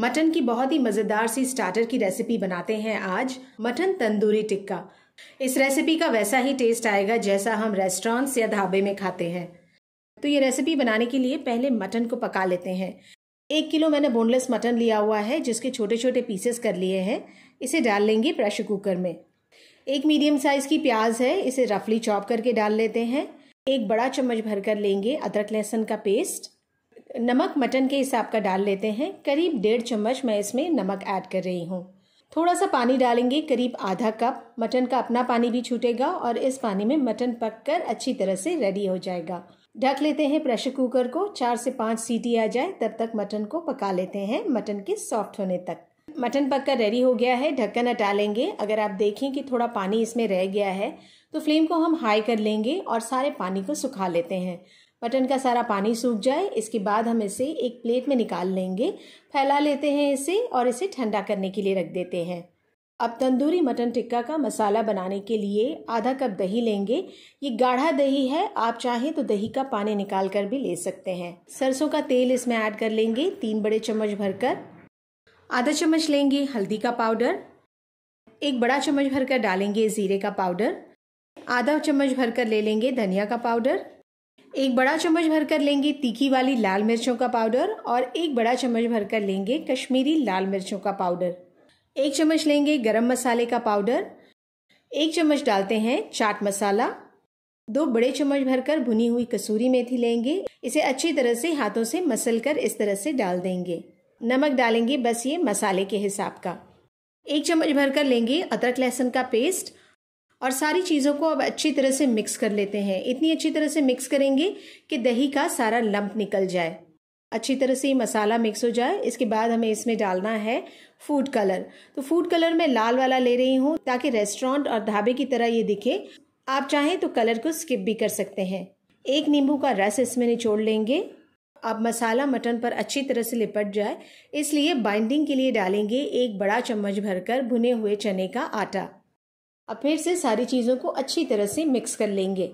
mutton की बहुत ही मज़ेदार सी स्टार्टर की रेसिपी बनाते हैं आज मटन तंदूरी टिक्का इस रेसिपी का वैसा ही टेस्ट आएगा जैसा हम रेस्टोरेंट्स या ढाबे में खाते हैं तो ये रेसिपी बनाने के लिए पहले मटन को पका लेते हैं एक किलो मैंने बोनलेस मटन लिया हुआ है जिसके छोटे छोटे पीसेस कर लिए हैं इसे डाल लेंगे प्रेशर कुकर में एक मीडियम साइज की प्याज है इसे रफली चॉप करके डाल लेते हैं एक बड़ा चम्मच भर कर लेंगे अदरक लहसुन का पेस्ट नमक मटन के हिसाब का डाल लेते हैं करीब डेढ़ चम्मच मैं इसमें नमक ऐड कर रही हूँ थोड़ा सा पानी डालेंगे करीब आधा कप मटन का अपना पानी भी छूटेगा और इस पानी में मटन पक कर अच्छी तरह से रेडी हो जाएगा ढक लेते हैं प्रेशर कुकर को चार से पाँच सीटी आ जाए तब तक मटन को पका लेते हैं मटन के सॉफ्ट होने तक मटन पककर रेडी हो गया है ढक्कन हटा लेंगे अगर आप देखें कि थोड़ा पानी इसमें रह गया है तो फ्लेम को हम हाई कर लेंगे और सारे पानी को सुखा लेते हैं मटन का सारा पानी सूख जाए इसके बाद हम इसे एक प्लेट में निकाल लेंगे फैला लेते हैं इसे और इसे ठंडा करने के लिए रख देते हैं अब तंदूरी मटन टिक्का का मसाला बनाने के लिए आधा कप दही लेंगे ये गाढ़ा दही है आप चाहें तो दही का पानी निकाल कर भी ले सकते हैं सरसों का तेल इसमें ऐड कर लेंगे तीन बड़े चम्मच भरकर आधा चम्मच लेंगे हल्दी का पाउडर एक बड़ा चम्मच भरकर डालेंगे जीरे का पाउडर आधा चम्मच भरकर ले लेंगे धनिया का पाउडर एक बड़ा चम्मच भर कर लेंगे तीखी वाली लाल मिर्चों का पाउडर और एक बड़ा चम्मच भर कर लेंगे कश्मीरी लाल मिर्चों का पाउडर एक चम्मच लेंगे गरम मसाले का पाउडर एक चम्मच डालते हैं चाट मसाला दो बड़े चम्मच भरकर भुनी हुई कसूरी मेथी लेंगे इसे अच्छी तरह से हाथों से मसल कर इस तरह से डाल देंगे नमक डालेंगे बस ये मसाले के हिसाब का एक चम्मच भरकर लेंगे अदरक लहसुन का पेस्ट और सारी चीज़ों को अब अच्छी तरह से मिक्स कर लेते हैं इतनी अच्छी तरह से मिक्स करेंगे कि दही का सारा लंप निकल जाए अच्छी तरह से ये मसाला मिक्स हो जाए इसके बाद हमें इसमें डालना है फूड कलर तो फूड कलर मैं लाल वाला ले रही हूँ ताकि रेस्टोरेंट और ढाबे की तरह ये दिखे आप चाहें तो कलर को स्किप भी कर सकते हैं एक नींबू का रस इसमें निचोड़ लेंगे अब मसाला मटन पर अच्छी तरह से लिपट जाए इसलिए बाइंडिंग के लिए डालेंगे एक बड़ा चम्मच भरकर भुने हुए चने का आटा अब फिर से सारी चीज़ों को अच्छी तरह से मिक्स कर लेंगे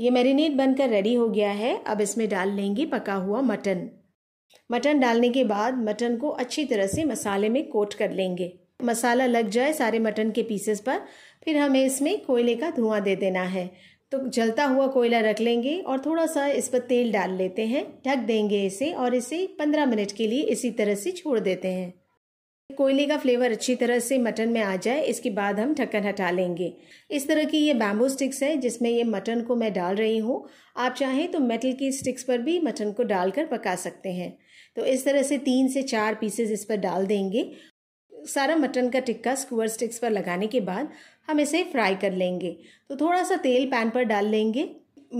ये मैरिनेट बनकर रेडी हो गया है अब इसमें डाल लेंगे पका हुआ मटन मटन डालने के बाद मटन को अच्छी तरह से मसाले में कोट कर लेंगे मसाला लग जाए सारे मटन के पीसेस पर फिर हमें इसमें कोयले का धुआं दे देना है तो जलता हुआ कोयला रख लेंगे और थोड़ा सा इस पर तेल डाल लेते हैं ढक देंगे इसे और इसे पंद्रह मिनट के लिए इसी तरह से छोड़ देते हैं कोयले का फ्लेवर अच्छी तरह से मटन में आ जाए इसके बाद हम ढक्कन हटा लेंगे इस तरह की ये बैम्बू स्टिक्स है जिसमें ये मटन को मैं डाल रही हूँ आप चाहें तो मेटल की स्टिक्स पर भी मटन को डालकर पका सकते हैं तो इस तरह से तीन से चार पीसेस इस पर डाल देंगे सारा मटन का टिक्का स्क्वर स्टिक्स पर लगाने के बाद हम इसे फ्राई कर लेंगे तो थोड़ा सा तेल पैन पर डाल लेंगे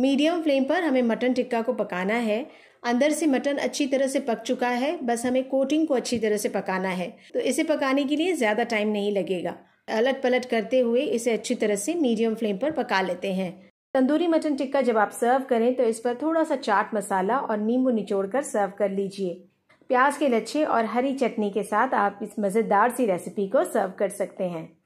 मीडियम फ्लेम पर हमें मटन टिक्का को पकाना है अंदर से मटन अच्छी तरह से पक चुका है बस हमें कोटिंग को अच्छी तरह से पकाना है तो इसे पकाने के लिए ज़्यादा टाइम नहीं लगेगा अलट पलट करते हुए इसे अच्छी तरह से मीडियम फ्लेम पर पका लेते हैं तंदूरी मटन टिक्का जब आप सर्व करें तो इस पर थोड़ा सा चाट मसाला और नींबू निचोड़ कर सर्व कर लीजिए प्याज के लच्छे और हरी चटनी के साथ आप इस मज़ेदार सी रेसिपी को सर्व कर सकते हैं